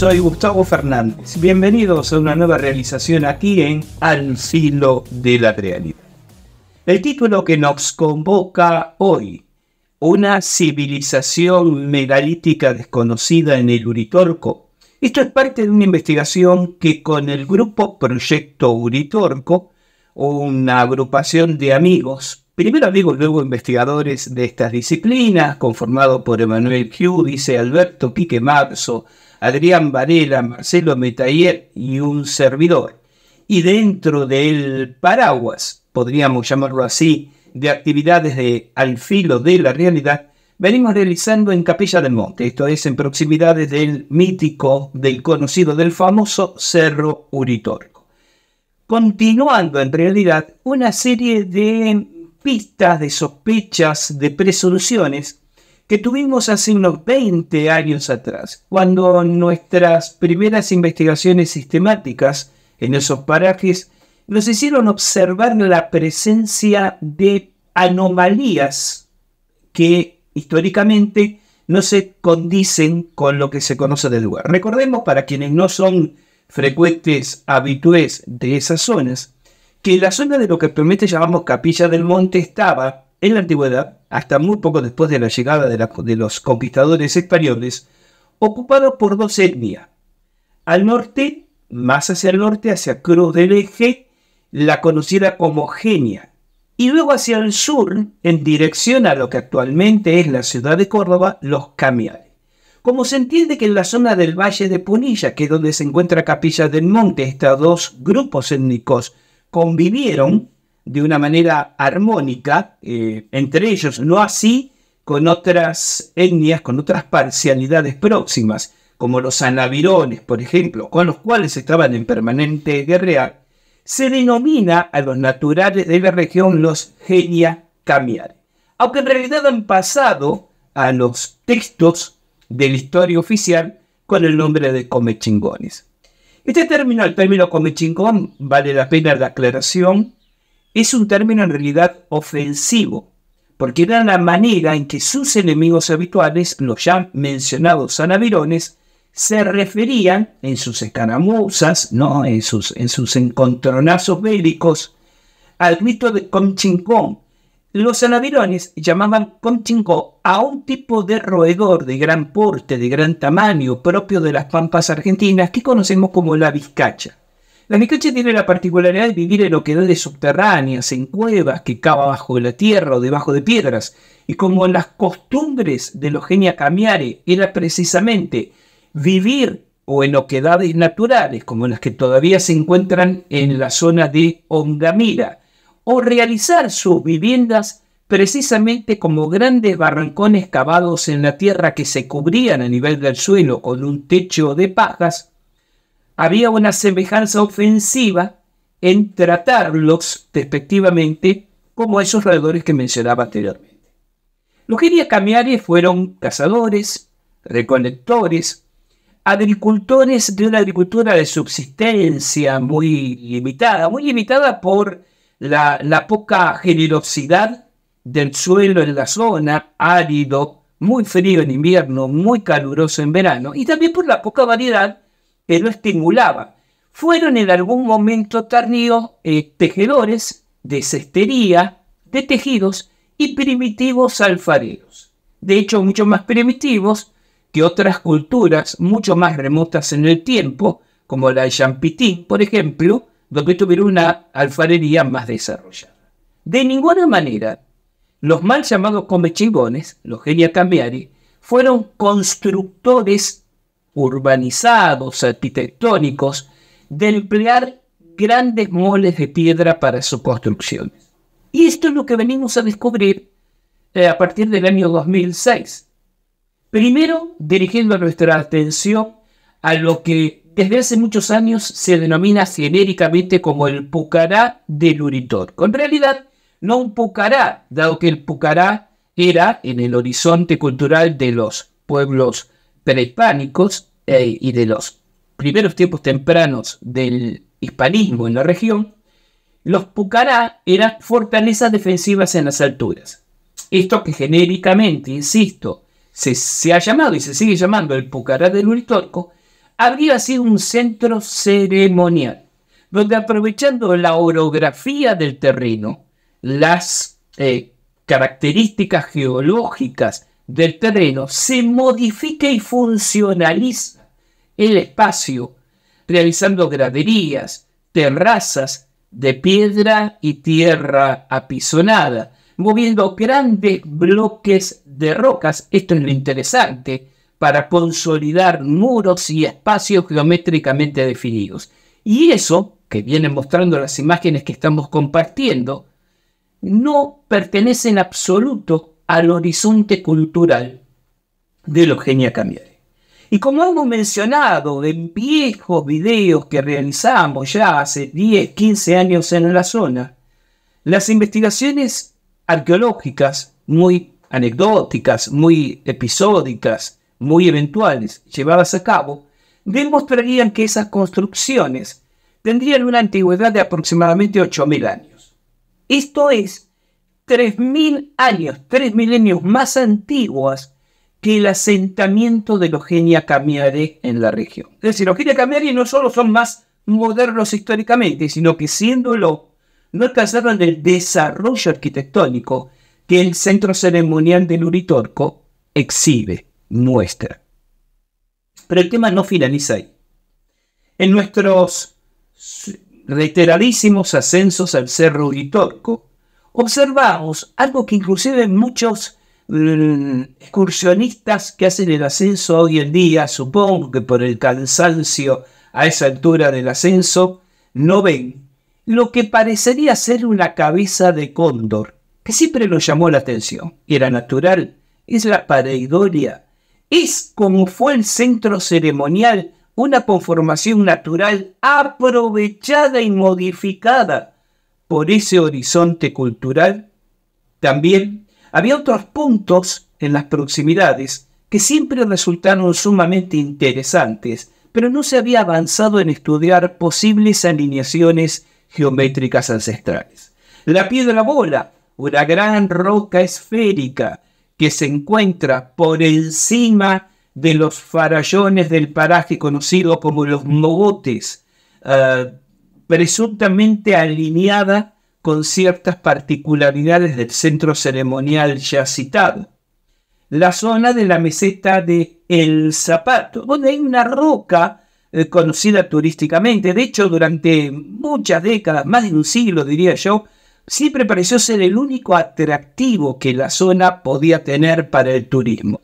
soy Gustavo Fernández. Bienvenidos a una nueva realización aquí en Al filo de la realidad. El título que nos convoca hoy, una civilización megalítica desconocida en el Uritorco. Esto es parte de una investigación que con el grupo Proyecto Uritorco, una agrupación de amigos, primero amigos, luego investigadores de estas disciplinas, conformado por Emanuel dice Alberto Pique Marzo, Adrián Varela, Marcelo Metayer y un servidor. Y dentro del paraguas, podríamos llamarlo así, de actividades de al filo de la realidad, venimos realizando en Capilla del Monte, esto es en proximidades del mítico, del conocido, del famoso Cerro Uritorco. Continuando en realidad una serie de pistas, de sospechas, de presunciones que tuvimos hace unos 20 años atrás, cuando nuestras primeras investigaciones sistemáticas en esos parajes nos hicieron observar la presencia de anomalías que históricamente no se condicen con lo que se conoce del lugar. Recordemos para quienes no son frecuentes habitués de esas zonas, que la zona de lo que actualmente llamamos Capilla del Monte estaba en la antigüedad, hasta muy poco después de la llegada de, los conquistadores españoles, ocupado por dos etnias. Al norte, más hacia el norte, hacia Cruz del Eje, la conocida como Genia. Y luego hacia el sur, en dirección a lo que actualmente es la ciudad de Córdoba, los Camiales. Como se entiende que en la zona del Valle de Punilla, que es donde se encuentra Capilla del Monte, estos dos grupos étnicos convivieron, de una manera armónica eh, entre ellos, no así con otras etnias, con otras parcialidades próximas, como los anavirones, por ejemplo, con los cuales estaban en permanente guerra, se denomina a los naturales de la región los genia camiar, aunque en realidad han pasado a los textos de la historia oficial con el nombre de comechingones. Este término, el término comechingón, vale la pena la aclaración, es un término en realidad ofensivo, porque era la manera en que sus enemigos habituales, los ya mencionados sanavirones, se referían en sus escaramuzas, ¿no? en, sus, en sus encontronazos bélicos, al mito de Conchingón. Los sanavirones llamaban Conchingón a un tipo de roedor de gran porte, de gran tamaño, propio de las pampas argentinas, que conocemos como la vizcacha. La Nicache tiene la particularidad de vivir en oquedades subterráneas, en cuevas que cava bajo la tierra o debajo de piedras, y como en las costumbres de los genia camiare era precisamente vivir o en oquedades naturales, como las que todavía se encuentran en la zona de Ongamira, o realizar sus viviendas precisamente como grandes barrancones cavados en la tierra que se cubrían a nivel del suelo con un techo de pajas, había una semejanza ofensiva en tratarlos respectivamente como esos roedores que mencionaba anteriormente. Los camiares fueron cazadores, recolectores, agricultores de una agricultura de subsistencia muy limitada, muy limitada por la, la poca generosidad del suelo en la zona, árido, muy frío en invierno, muy caluroso en verano, y también por la poca variedad pero estimulaba. Fueron en algún momento tardío eh, tejedores de cestería, de tejidos y primitivos alfareros. De hecho, mucho más primitivos que otras culturas mucho más remotas en el tiempo, como la de Champitín, por ejemplo, donde tuvieron una alfarería más desarrollada. De ninguna manera, los mal llamados comechigones, los cambiari, fueron constructores urbanizados, arquitectónicos, de emplear grandes moles de piedra para su construcción. Y esto es lo que venimos a descubrir eh, a partir del año 2006. Primero, dirigiendo nuestra atención a lo que desde hace muchos años se denomina genéricamente como el pucará del Uritorco. En realidad, no un pucará, dado que el pucará era en el horizonte cultural de los pueblos prehispánicos eh, y de los primeros tiempos tempranos del hispanismo en la región, los Pucará eran fortalezas defensivas en las alturas. Esto que genéricamente, insisto, se, ha llamado y se sigue llamando el Pucará del Uritorco, habría sido un centro ceremonial, donde aprovechando la orografía del terreno, las eh, características geológicas del terreno se modifica y funcionaliza el espacio, realizando graderías, terrazas de piedra y tierra apisonada, moviendo grandes bloques de rocas, esto es lo interesante, para consolidar muros y espacios geométricamente definidos. Y eso, que vienen mostrando las imágenes que estamos compartiendo, no pertenece en absoluto al horizonte cultural de Eugenia Camiari. Y como hemos mencionado en viejos videos que realizamos ya hace 10, 15 años en la zona, las investigaciones arqueológicas muy anecdóticas, muy episódicas, muy eventuales llevadas a cabo, demostrarían que esas construcciones tendrían una antigüedad de aproximadamente 8.000 años. Esto es 3.000 años, tres milenios más antiguas que el asentamiento de los Camiare en la región. Es decir, los Camiare no solo son más modernos históricamente, sino que siéndolo, no alcanzaron el desarrollo arquitectónico que el centro ceremonial del Uritorco exhibe, muestra. Pero el tema no finaliza ahí. En nuestros reiteradísimos ascensos al Cerro Uritorco, Observamos algo que inclusive muchos mm, excursionistas que hacen el ascenso hoy en día, supongo que por el cansancio a esa altura del ascenso, no ven. Lo que parecería ser una cabeza de cóndor, que siempre nos llamó la atención, y era natural, es la pareidolia. Es como fue el centro ceremonial, una conformación natural aprovechada y modificada por ese horizonte cultural, también había otros puntos en las proximidades que siempre resultaron sumamente interesantes, pero no se había avanzado en estudiar posibles alineaciones geométricas ancestrales. La piedra bola, una gran roca esférica que se encuentra por encima de los farallones del paraje conocido como los mogotes, eh, presuntamente alineada con ciertas particularidades del centro ceremonial ya citado. La zona de la meseta de El Zapato, donde hay una roca eh, conocida turísticamente. De hecho, durante muchas décadas, más de un siglo diría yo, siempre pareció ser el único atractivo que la zona podía tener para el turismo.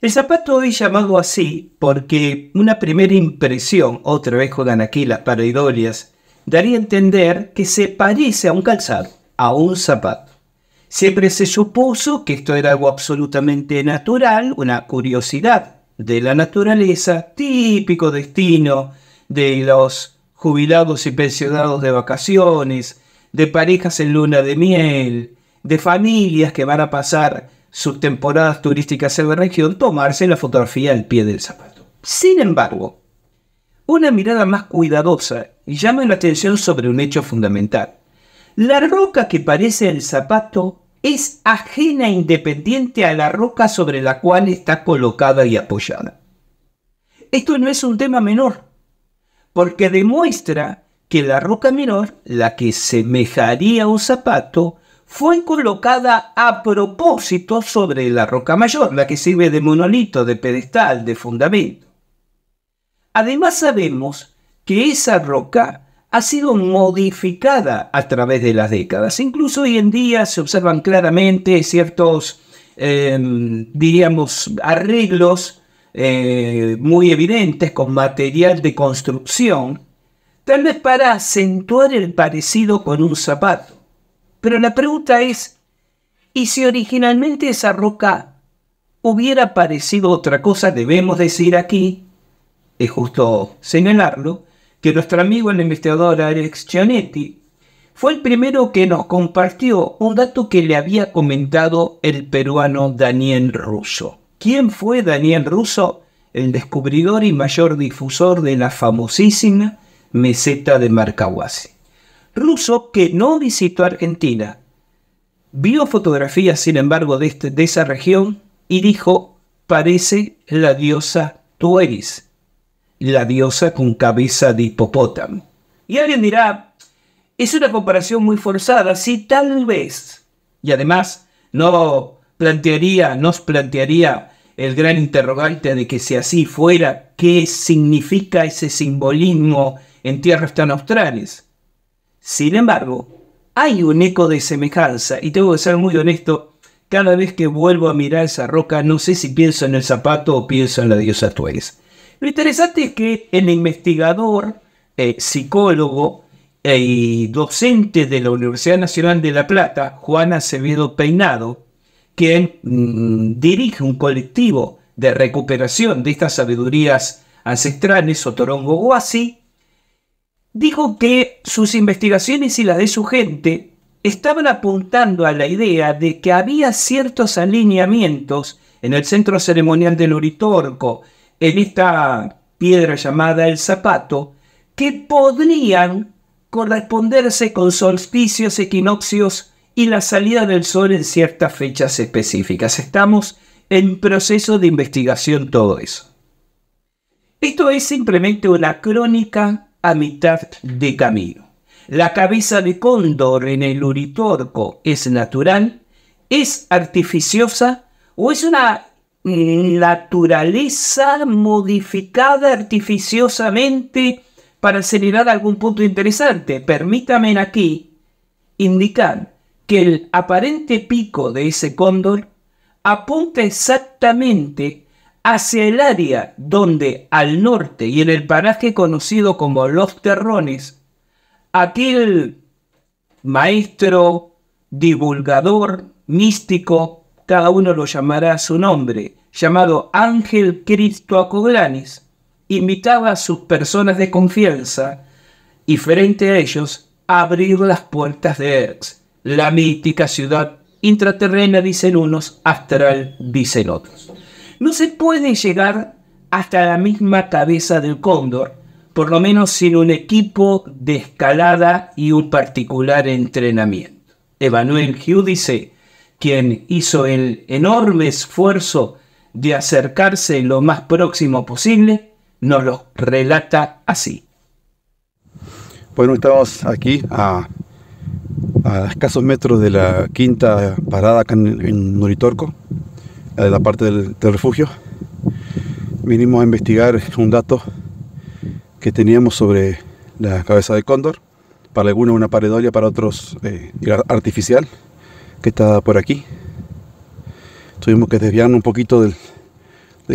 El zapato hoy llamado así porque una primera impresión, otra vez juegan aquí las pareidolias, daría a entender que se parece a un calzado, a un zapato. Siempre se supuso que esto era algo absolutamente natural, una curiosidad de la naturaleza, típico destino de los jubilados y pensionados de vacaciones, de parejas en luna de miel, de familias que van a pasar sus temporadas turísticas en la región tomarse la fotografía al pie del zapato. Sin embargo, una mirada más cuidadosa llama la atención sobre un hecho fundamental. La roca que parece el zapato es ajena e independiente a la roca sobre la cual está colocada y apoyada. Esto no es un tema menor, porque demuestra que la roca menor, la que semejaría a un zapato, fue colocada a propósito sobre la roca mayor, la que sirve de monolito, de pedestal, de fundamento. Además sabemos que esa roca ha sido modificada a través de las décadas. Incluso hoy en día se observan claramente ciertos, em, diríamos, arreglos eh, muy evidentes con material de construcción, tal vez para acentuar el parecido con un zapato. Pero la pregunta es, ¿y si originalmente esa roca hubiera parecido otra cosa? Debemos decir aquí, es justo señalarlo, que nuestro amigo el investigador Alex Gianetti fue el primero que nos compartió un dato que le había comentado el peruano Daniel Russo. ¿Quién fue Daniel Russo? El descubridor y mayor difusor de la famosísima meseta de Marcahuasi ruso que no visitó Argentina. Vio fotografías, sin embargo, este, de, esa región y dijo, parece la diosa Tueris, la diosa con cabeza de hipopótamo. Y alguien dirá, es una comparación muy forzada, si tal vez. Y además, no plantearía, nos plantearía el gran interrogante de que si así fuera, ¿qué significa ese simbolismo en tierras tan australes? Sin embargo, hay un eco de semejanza y tengo que ser muy honesto, cada vez que vuelvo a mirar esa roca no sé si pienso en el zapato o pienso en la diosa Tueres. Lo interesante es que el investigador, eh, psicólogo eh, y docente de la Universidad Nacional de La Plata, Juan Acevedo Peinado, quien mm, dirige un colectivo de recuperación de estas sabidurías ancestrales, Otorongo Guasi, dijo que sus investigaciones y las de su gente estaban apuntando a la idea de que había ciertos alineamientos en el centro ceremonial del Uritorco, en esta piedra llamada el zapato, que podrían corresponderse con solsticios, equinoccios y la salida del sol en ciertas fechas específicas. Estamos en proceso de investigación todo eso. Esto es simplemente una crónica a mitad de camino. La cabeza de cóndor en el uritorco es natural, es artificiosa o es una mm, naturaleza modificada artificiosamente para acelerar algún punto interesante. Permítame aquí indicar que el aparente pico de ese cóndor apunta exactamente hacia el área donde al norte y en el paraje conocido como Los Terrones, aquel maestro, divulgador, místico, cada uno lo llamará a su nombre, llamado Ángel Cristo Acoglanis, invitaba a sus personas de confianza y frente a ellos a abrir las puertas de Erx, la mítica ciudad intraterrena, dicen unos, astral, dicen otros. No se puede llegar hasta la misma cabeza del cóndor, por lo menos sin un equipo de escalada y un particular entrenamiento. Emanuel Giudice, quien hizo el enorme esfuerzo de acercarse lo más próximo posible, nos lo relata así. Bueno, estamos aquí a, escasos metros de la quinta parada acá en Noritorco, de eh, la parte del, refugio, vinimos a investigar un dato que teníamos sobre la cabeza de cóndor. Para algunos una paredolla para otros eh, artificial, que está por aquí. Tuvimos que desviarnos un poquito del,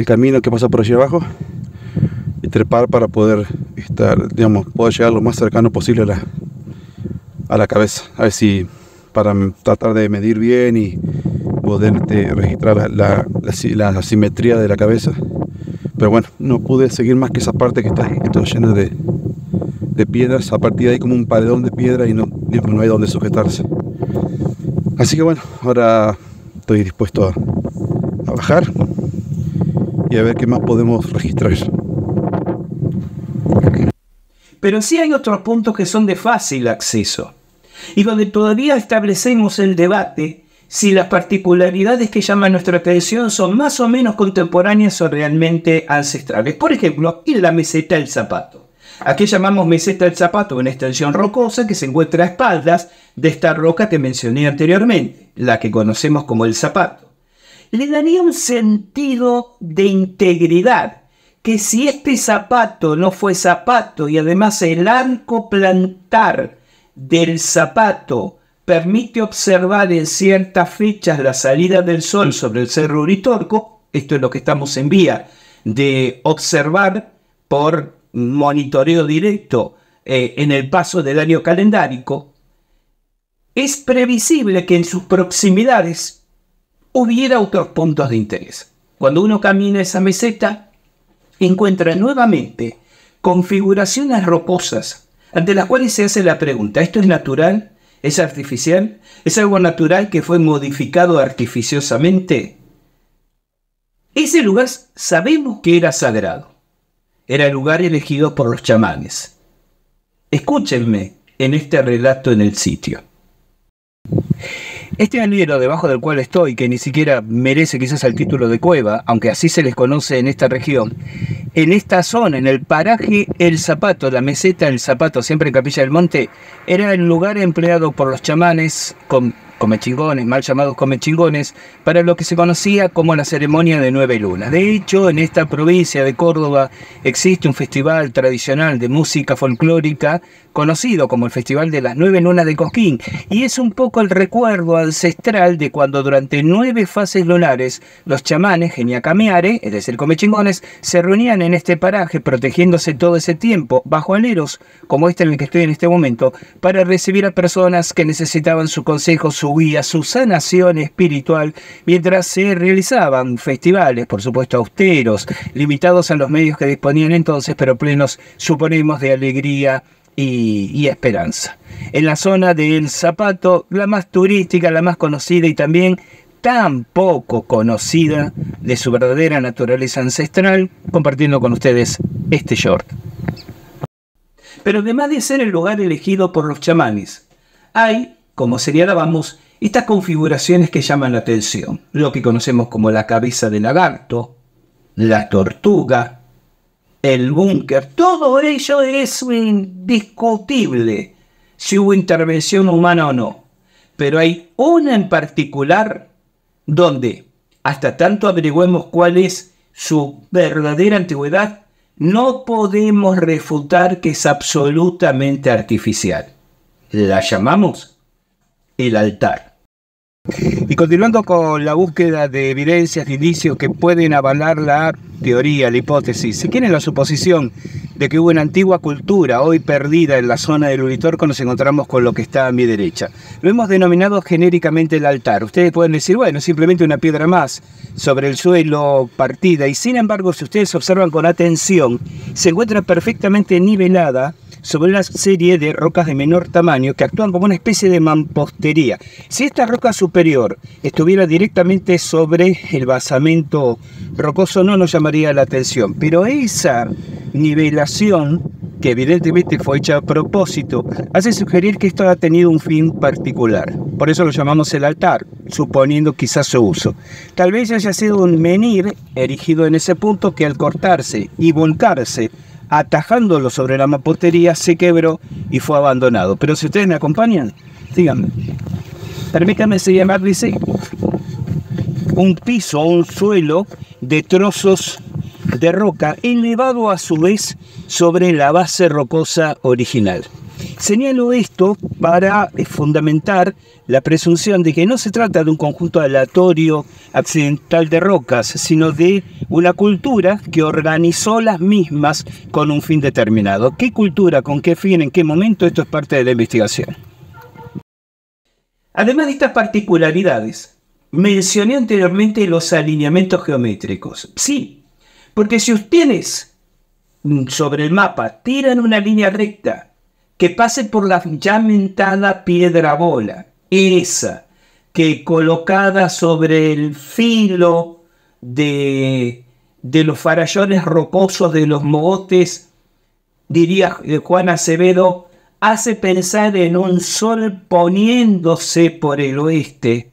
camino que pasa por allí abajo y trepar para poder estar, digamos, poder llegar lo más cercano posible a la, a la cabeza. A ver si para tratar de medir bien y, poder registrar la, la, simetría de la cabeza. Pero bueno, no pude seguir más que esa parte que está, llena de, piedras. A partir de ahí como un paredón de piedra y no, no hay donde sujetarse. Así que bueno, ahora estoy dispuesto a, bajar y a ver qué más podemos registrar. Pero sí hay otros puntos que son de fácil acceso y donde todavía establecemos el debate si las particularidades que llaman nuestra atención son más o menos contemporáneas o realmente ancestrales. Por ejemplo, en la meseta del zapato. Aquí llamamos meseta del zapato una extensión rocosa que se encuentra a espaldas de esta roca que mencioné anteriormente, la que conocemos como el zapato. Le daría un sentido de integridad, que si este zapato no fue zapato y además el arco plantar del zapato, permite observar en ciertas fechas la salida del sol sobre el cerro Uritorco, esto es lo que estamos en vía de observar por monitoreo directo eh, en el paso del año calendárico, es previsible que en sus proximidades hubiera otros puntos de interés. Cuando uno camina esa meseta, encuentra nuevamente configuraciones rocosas ante las cuales se hace la pregunta, ¿esto es natural? ¿Es artificial? ¿Es algo natural que fue modificado artificiosamente? Ese lugar sabemos que era sagrado. Era el lugar elegido por los chamanes. Escúchenme en este relato en el sitio. Este anillo debajo del cual estoy, que ni siquiera merece quizás el título de cueva, aunque así se les conoce en esta región, en esta zona, en el paraje El Zapato, la meseta El Zapato, siempre en Capilla del Monte, era el lugar empleado por los chamanes con comechingones, mal llamados comechingones, para lo que se conocía como la ceremonia de nueve lunas. De hecho, en esta provincia de Córdoba existe un festival tradicional de música folclórica conocido como el Festival de las Nueve Lunas de Cosquín, y es un poco el recuerdo ancestral de cuando durante nueve fases lunares los chamanes geniacameare, es decir, comechingones, se reunían en este paraje protegiéndose todo ese tiempo bajo aleros como este en el que estoy en este momento, para recibir a personas que necesitaban su consejo, su y guía su sanación espiritual mientras se realizaban festivales, por supuesto austeros, limitados a los medios que disponían entonces, pero plenos, suponemos, de alegría y, y, esperanza. En la zona del Zapato, la más turística, la más conocida y también tan poco conocida de su verdadera naturaleza ancestral, compartiendo con ustedes este short. Pero además de ser el lugar elegido por los chamanes, hay como señalábamos, estas configuraciones que llaman la atención, lo que conocemos como la cabeza de lagarto, la tortuga, el búnker, todo ello es indiscutible si hubo intervención humana o no. Pero hay una en particular donde, hasta tanto averigüemos cuál es su verdadera antigüedad, no podemos refutar que es absolutamente artificial. La llamamos el altar. Y continuando con la búsqueda de evidencias, de indicios que pueden avalar la teoría, la hipótesis, si tienen la suposición de que hubo una antigua cultura hoy perdida en la zona del Uritorco... nos encontramos con lo que está a mi derecha. Lo hemos denominado genéricamente el altar. Ustedes pueden decir, bueno, simplemente una piedra más sobre el suelo partida y sin embargo, si ustedes observan con atención, se encuentra perfectamente nivelada sobre una serie de rocas de menor tamaño que actúan como una especie de mampostería. Si esta roca superior estuviera directamente sobre el basamento rocoso no nos llamaría la atención, pero esa nivelación que evidentemente fue hecha a propósito, hace sugerir que esto ha tenido un fin particular. Por eso lo llamamos el altar, suponiendo quizás su uso. Tal vez haya sido un menhir erigido en ese punto que al cortarse y volcarse atajándolo sobre la mapotería, se quebró y fue abandonado. Pero si ustedes me acompañan, díganme. Permítanme llamar dice, Un piso un suelo de trozos de roca elevado a su vez sobre la base rocosa original. Señalo esto para eh, fundamentar la presunción de que no se trata de un conjunto aleatorio, accidental de rocas, sino de una cultura que organizó las mismas con un fin determinado. ¿Qué cultura, con qué fin, en qué momento? Esto es parte de la investigación. Además de estas particularidades, mencioné anteriormente los alineamientos geométricos. Sí, porque si ustedes mm, sobre el mapa tiran una línea recta que pase por la ya mentada piedra bola, esa que colocada sobre el filo de, de los farallones rocosos de los mogotes, diría eh, Juan Acevedo, hace pensar en un sol poniéndose por el oeste.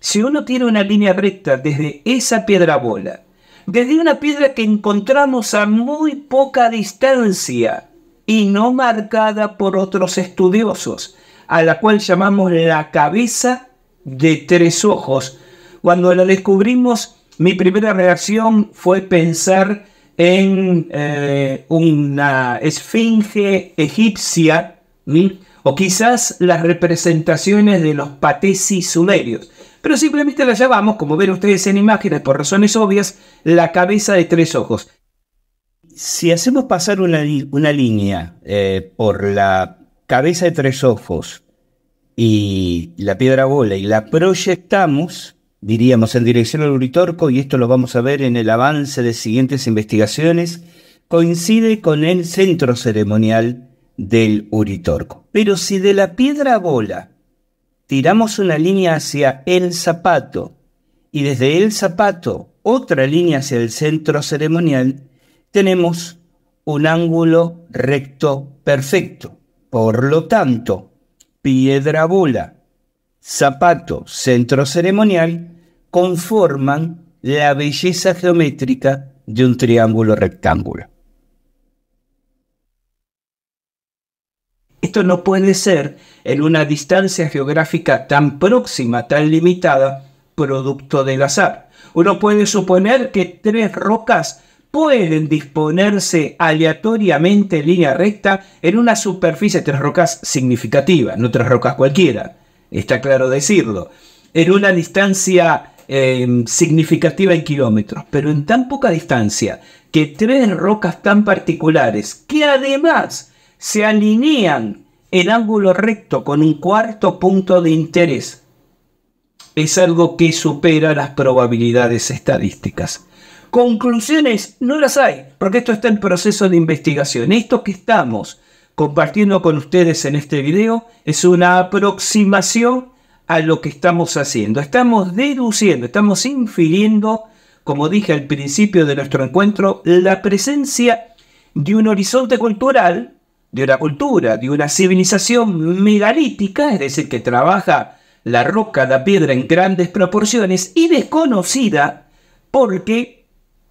Si uno tiene una línea recta desde esa piedra bola desde una piedra que encontramos a muy poca distancia y no marcada por otros estudiosos, a la cual llamamos la cabeza de tres ojos. Cuando la descubrimos, mi primera reacción fue pensar en eh, una esfinge egipcia o quizás las representaciones de los patesis sumerios pero simplemente la llamamos, como ven ustedes en imágenes por razones obvias, la cabeza de tres ojos. Si hacemos pasar una, línea eh, por la cabeza de tres ojos y la piedra bola y la proyectamos, diríamos en dirección al Uritorco, y esto lo vamos a ver en el avance de siguientes investigaciones, coincide con el centro ceremonial del Uritorco. Pero si de la piedra bola tiramos una línea hacia el zapato y desde el zapato otra línea hacia el centro ceremonial, tenemos un ángulo recto perfecto. Por lo tanto, piedra bola, zapato, centro ceremonial conforman la belleza geométrica de un triángulo rectángulo. Esto no puede ser en una distancia geográfica tan próxima, tan limitada, producto del azar. Uno puede suponer que tres rocas pueden disponerse aleatoriamente en línea recta en una superficie, tres rocas significativas, no tres rocas cualquiera, está claro decirlo, en una distancia em, significativa en kilómetros, pero en tan poca distancia que tres rocas tan particulares, que además se alinean en ángulo recto con un cuarto punto de interés es algo que supera las probabilidades estadísticas. Conclusiones no las hay, porque esto está en proceso de investigación. Esto que estamos compartiendo con ustedes en este video es una aproximación a lo que estamos haciendo. Estamos deduciendo, estamos infiriendo, como dije al principio de nuestro encuentro, la presencia de un horizonte cultural de una cultura, de una civilización megalítica, es decir, que trabaja la roca, la piedra en grandes proporciones y desconocida porque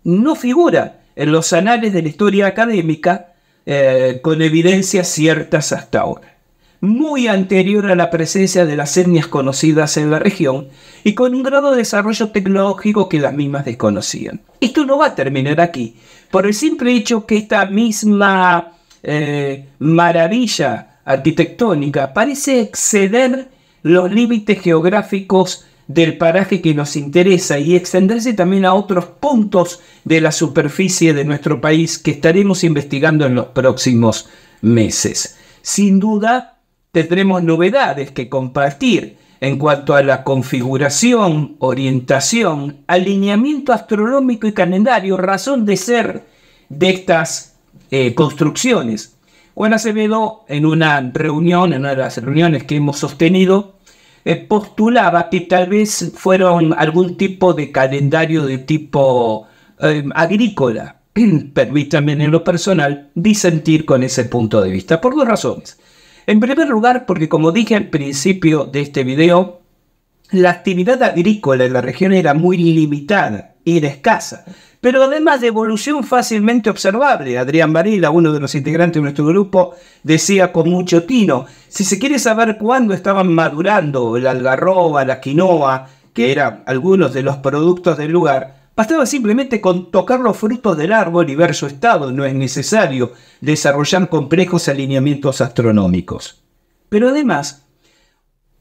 no figura en los anales de la historia académica eh, con evidencias ciertas hasta ahora. Muy anterior a la presencia de las etnias conocidas en la región y con un grado de desarrollo tecnológico que las mismas desconocían. Esto no va a terminar aquí, por el simple hecho que esta misma eh, maravilla arquitectónica, parece exceder los límites geográficos del paraje que nos interesa y extenderse también a otros puntos de la superficie de nuestro país que estaremos investigando en los próximos meses. Sin duda, tendremos novedades que compartir en cuanto a la configuración, orientación, alineamiento astronómico y calendario, razón de ser de estas eh, construcciones. Juan Acevedo, en una reunión, en una de las reuniones que hemos sostenido, eh, postulaba que tal vez fueron algún tipo de calendario de tipo eh, agrícola. Permítanme en lo personal disentir con ese punto de vista, por dos razones. En primer lugar, porque como dije al principio de este video, la actividad agrícola en la región era muy limitada, y era escasa pero además de evolución fácilmente observable. Adrián Barilla, uno de los integrantes de nuestro grupo, decía con mucho tino, si se quiere saber cuándo estaban madurando el algarroba, la quinoa, que eran algunos de los productos del lugar, Bastaba simplemente con tocar los frutos del árbol y ver su estado, no es necesario desarrollar complejos alineamientos astronómicos. Pero además,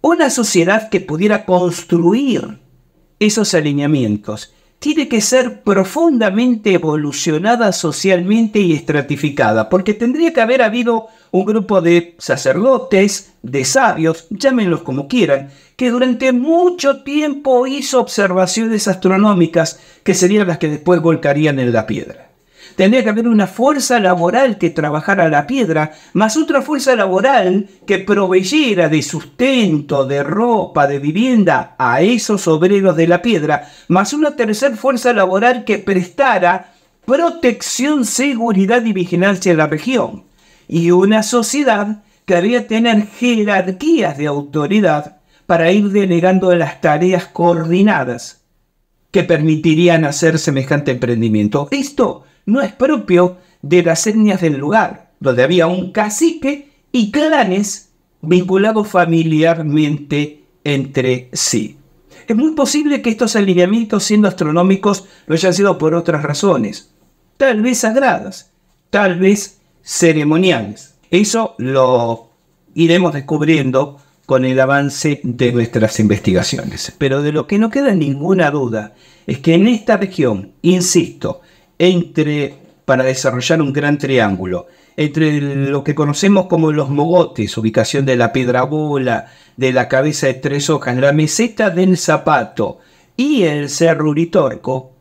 una sociedad que pudiera construir esos alineamientos tiene que ser profundamente evolucionada socialmente y estratificada, porque tendría que haber habido un grupo de sacerdotes, de sabios, llámenlos como quieran, que durante mucho tiempo hizo observaciones astronómicas que serían las que después volcarían en la piedra. Tendría que haber una fuerza laboral que trabajara la piedra, más otra fuerza laboral que proveyera de sustento, de ropa, de vivienda a esos obreros de la piedra, más una tercera fuerza laboral que prestara protección, seguridad y vigilancia en la región. Y una sociedad que había tener jerarquías de autoridad para ir delegando las tareas coordinadas que permitirían hacer semejante emprendimiento. Esto no es propio de las etnias del lugar, donde había un cacique y clanes vinculados familiarmente entre sí. Es muy posible que estos alineamientos, siendo astronómicos, lo hayan sido por otras razones, tal vez sagradas, tal vez ceremoniales. Eso lo iremos descubriendo con el avance de nuestras investigaciones. Pero de lo que no queda ninguna duda es que en esta región, insisto, entre, para desarrollar un gran triángulo, entre lo que conocemos como los mogotes, ubicación de la piedra bola, de la cabeza de tres hojas, la meseta del zapato y el cerro uritorco,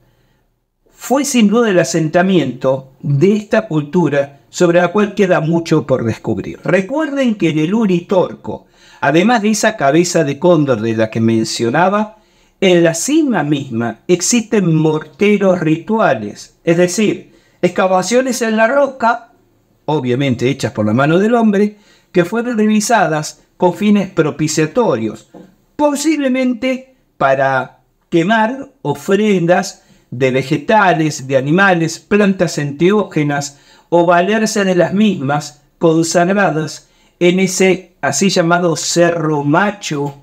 fue sin duda el asentamiento de esta cultura sobre la cual queda mucho por descubrir. Recuerden que en el Uritorco, además de esa cabeza de cóndor de la que mencionaba, en la cima misma existen morteros rituales, es decir, excavaciones en la roca, obviamente hechas por la mano del hombre, que fueron realizadas con fines propiciatorios, posiblemente para quemar ofrendas de vegetales, de animales, plantas enteógenas o valerse de las mismas consagradas en ese así llamado cerro macho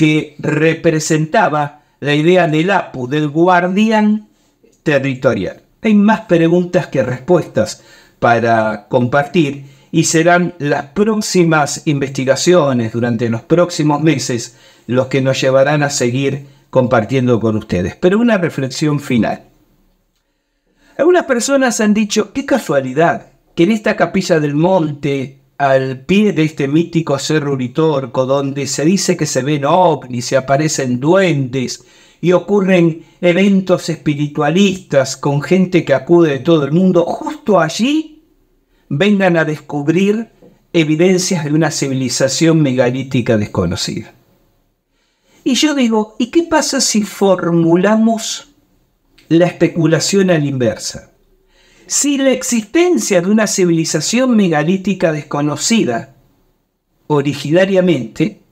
que representaba la idea del APU, del guardián territorial. Hay más preguntas que respuestas para compartir y serán las próximas investigaciones durante los próximos meses los que nos llevarán a seguir compartiendo con ustedes. Pero una reflexión final. Algunas personas han dicho, qué casualidad, que en esta capilla del monte al pie de este mítico cerro Uritorco, donde se dice que se ven ovnis, se aparecen duendes y ocurren eventos espiritualistas con gente que acude de todo el mundo, justo allí vengan a descubrir evidencias de una civilización megalítica desconocida. Y yo digo, ¿y qué pasa si formulamos la especulación a la inversa? si la existencia de una civilización megalítica desconocida originariamente,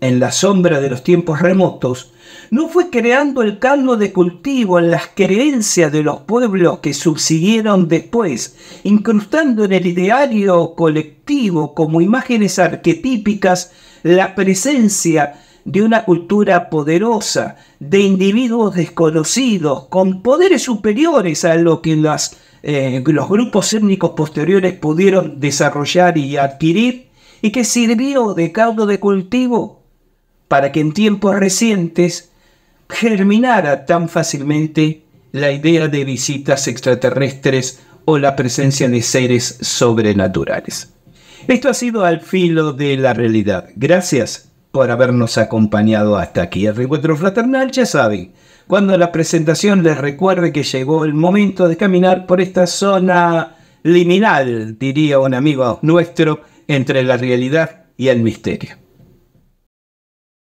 en la sombra de los tiempos remotos, no fue creando el caldo de cultivo en las creencias de los pueblos que subsiguieron después, incrustando en el ideario colectivo como imágenes arquetípicas la presencia de una cultura poderosa, de individuos desconocidos, con poderes superiores a lo que las eh, los grupos étnicos posteriores pudieron desarrollar y adquirir y que sirvió de caudo de cultivo para que en tiempos recientes germinara tan fácilmente la idea de visitas extraterrestres o la presencia de seres sobrenaturales. Esto ha sido al filo de la realidad. Gracias por habernos acompañado hasta aquí. El reencuentro fraternal, ya saben, cuando la presentación les recuerde que llegó el momento de caminar por esta zona liminal, diría un amigo nuestro, entre la realidad y el misterio.